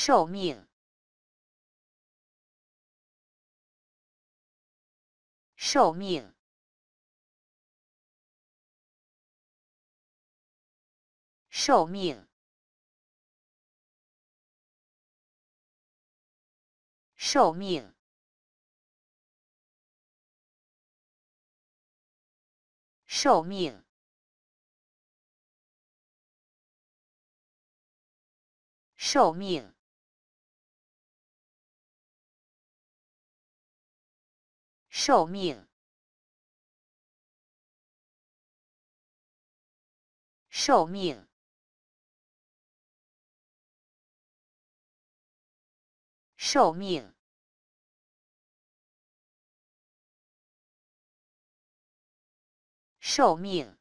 寿命，寿命，寿命，寿命，寿命，寿命。寿命，寿命，寿命，寿命。